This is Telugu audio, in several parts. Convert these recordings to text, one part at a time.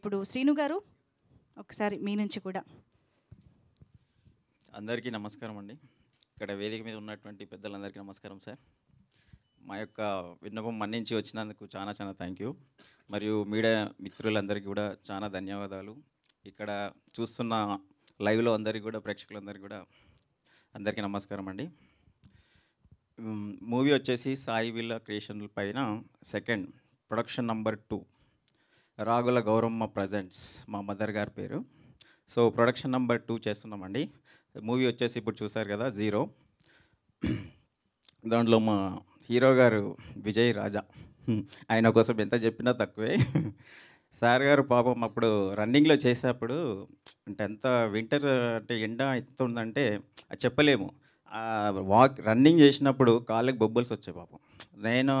ఇప్పుడు శ్రీను గారు ఒకసారి మీ నుంచి కూడా అందరికీ నమస్కారం అండి ఇక్కడ వేదిక మీద ఉన్నటువంటి పెద్దలందరికీ నమస్కారం సార్ మా యొక్క విన్నపం మన్నించి వచ్చినందుకు చాలా చాలా థ్యాంక్ యూ మరియు మీడియా మిత్రులందరికీ కూడా చాలా ధన్యవాదాలు ఇక్కడ చూస్తున్న లైవ్లో అందరికీ కూడా ప్రేక్షకులందరికీ కూడా అందరికీ నమస్కారం అండి మూవీ వచ్చేసి సాయి విల్లా క్రియేషన్ పైన second production number two Ragula Gouramma presents మా మదర్ గారి పేరు సో ప్రొడక్షన్ నెంబర్ టూ చేస్తున్నామండి మూవీ వచ్చేసి ఇప్పుడు చూసారు కదా జీరో దాంట్లో మా హీరో గారు విజయ్ రాజా ఆయన కోసం ఎంత చెప్పినా తక్కువే సార్ గారు పాపం అప్పుడు రన్నింగ్లో చేసేప్పుడు అంటే ఎంత వింటర్ అంటే ఎండ ఎంత ఉందంటే చెప్పలేము వాక్ రన్నింగ్ చేసినప్పుడు కాళ్ళకి బొబ్బల్స్ వచ్చాయి పాపం నేను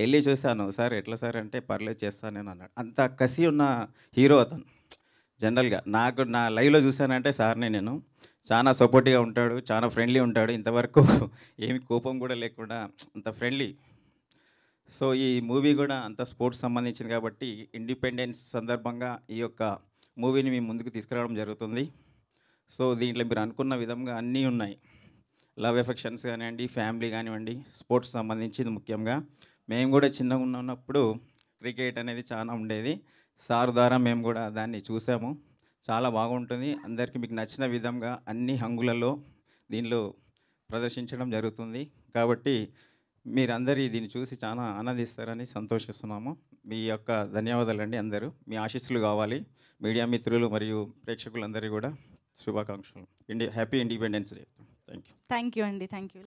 వెళ్ళి చూశాను సార్ ఎట్లా సార్ అంటే పర్లేదు చేస్తాను నేను అన్నాడు అంత కసి ఉన్న హీరో అతను జనరల్గా నాకు నా లైవ్లో చూశానంటే సార్ని నేను చాలా సపోర్టివ్గా ఉంటాడు చాలా ఫ్రెండ్లీ ఉంటాడు ఇంతవరకు ఏమి కోపం కూడా లేకుండా అంత ఫ్రెండ్లీ సో ఈ మూవీ కూడా అంత స్పోర్ట్స్ సంబంధించింది కాబట్టి ఇండిపెండెన్స్ సందర్భంగా ఈ యొక్క మూవీని మేము ముందుకు తీసుకురావడం జరుగుతుంది సో దీంట్లో మీరు అనుకున్న విధంగా అన్నీ ఉన్నాయి లవ్ ఎఫెక్షన్స్ కానివ్వండి ఫ్యామిలీ కానివ్వండి స్పోర్ట్స్ సంబంధించింది ముఖ్యంగా మేము కూడా చిన్నగా ఉన్నప్పుడు క్రికెట్ అనేది చాలా ఉండేది సార్ ద్వారా మేము కూడా దాన్ని చూసాము చాలా బాగుంటుంది అందరికీ మీకు నచ్చిన విధంగా అన్ని హంగులలో దీనిలో ప్రదర్శించడం జరుగుతుంది కాబట్టి మీరందరూ దీన్ని చూసి చాలా ఆనందిస్తారని సంతోషిస్తున్నాము మీ యొక్క ధన్యవాదాలండి అందరూ మీ ఆశీస్సులు కావాలి మీడియా మిత్రులు మరియు ప్రేక్షకులందరూ కూడా శుభాకాంక్షలు ఇండి happy independence day Thank you. Thank you, Andy. Thank you.